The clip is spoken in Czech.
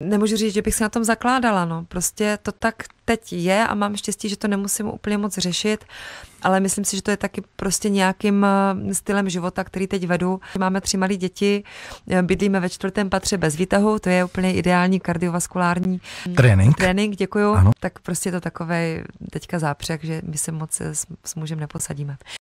nemůžu říct, že bych se na tom zakládala, no. Prostě to tak teď je a mám štěstí, že to nemusím úplně moc řešit, ale myslím si, že to je taky prostě nějakým eh, stylem života, který teď vedu. Máme tři malé děti, eh, bydlíme ve čtvrtém patře bez výtahu, to je úplně ideální kardiovaskulární trénink. Trénink, děkuju. Ano. Tak prostě je to takový teďka zápřek, že my se moc s, s mužem neposadíme.